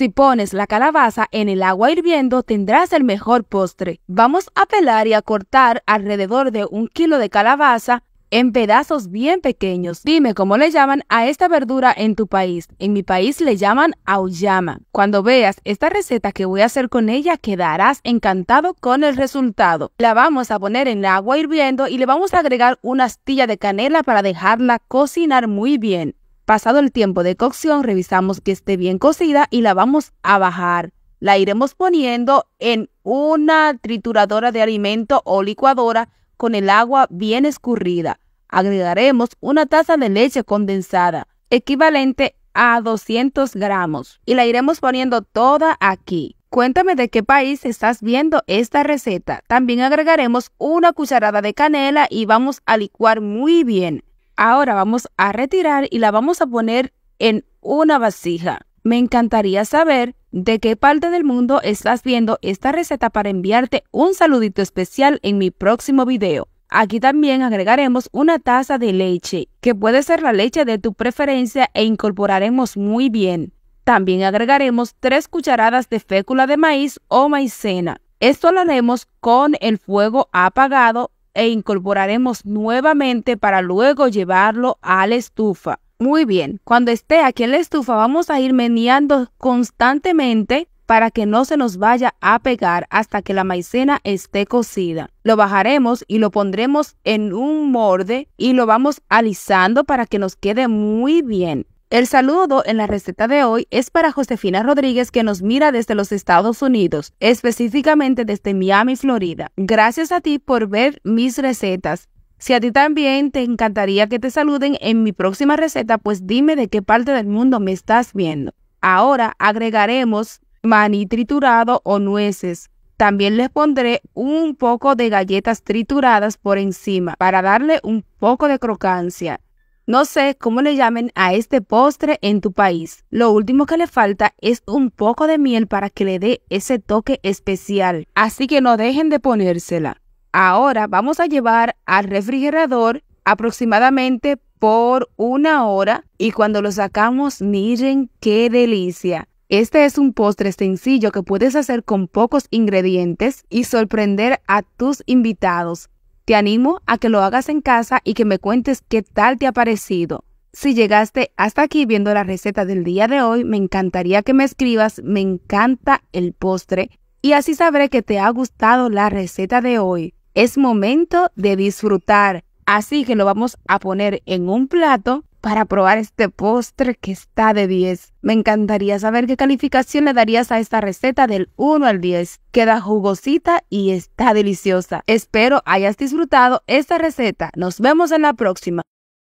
Si pones la calabaza en el agua hirviendo tendrás el mejor postre. Vamos a pelar y a cortar alrededor de un kilo de calabaza en pedazos bien pequeños. Dime cómo le llaman a esta verdura en tu país. En mi país le llaman auyama. Cuando veas esta receta que voy a hacer con ella, quedarás encantado con el resultado. La vamos a poner en el agua hirviendo y le vamos a agregar una astilla de canela para dejarla cocinar muy bien. Pasado el tiempo de cocción, revisamos que esté bien cocida y la vamos a bajar. La iremos poniendo en una trituradora de alimento o licuadora con el agua bien escurrida. Agregaremos una taza de leche condensada, equivalente a 200 gramos, y la iremos poniendo toda aquí. Cuéntame de qué país estás viendo esta receta. También agregaremos una cucharada de canela y vamos a licuar muy bien ahora vamos a retirar y la vamos a poner en una vasija. Me encantaría saber de qué parte del mundo estás viendo esta receta para enviarte un saludito especial en mi próximo video. Aquí también agregaremos una taza de leche, que puede ser la leche de tu preferencia e incorporaremos muy bien. También agregaremos 3 cucharadas de fécula de maíz o maicena. Esto lo haremos con el fuego apagado e incorporaremos nuevamente para luego llevarlo a la estufa. Muy bien, cuando esté aquí en la estufa vamos a ir meneando constantemente para que no se nos vaya a pegar hasta que la maicena esté cocida. Lo bajaremos y lo pondremos en un morde y lo vamos alisando para que nos quede muy bien. El saludo en la receta de hoy es para Josefina Rodríguez que nos mira desde los Estados Unidos, específicamente desde Miami, Florida. Gracias a ti por ver mis recetas. Si a ti también te encantaría que te saluden en mi próxima receta, pues dime de qué parte del mundo me estás viendo. Ahora agregaremos maní triturado o nueces. También les pondré un poco de galletas trituradas por encima para darle un poco de crocancia. No sé cómo le llamen a este postre en tu país. Lo último que le falta es un poco de miel para que le dé ese toque especial. Así que no dejen de ponérsela. Ahora vamos a llevar al refrigerador aproximadamente por una hora y cuando lo sacamos miren qué delicia. Este es un postre sencillo que puedes hacer con pocos ingredientes y sorprender a tus invitados. Te animo a que lo hagas en casa y que me cuentes qué tal te ha parecido. Si llegaste hasta aquí viendo la receta del día de hoy, me encantaría que me escribas, me encanta el postre y así sabré que te ha gustado la receta de hoy. Es momento de disfrutar, así que lo vamos a poner en un plato para probar este postre que está de 10. Me encantaría saber qué calificación le darías a esta receta del 1 al 10. Queda jugosita y está deliciosa. Espero hayas disfrutado esta receta. Nos vemos en la próxima.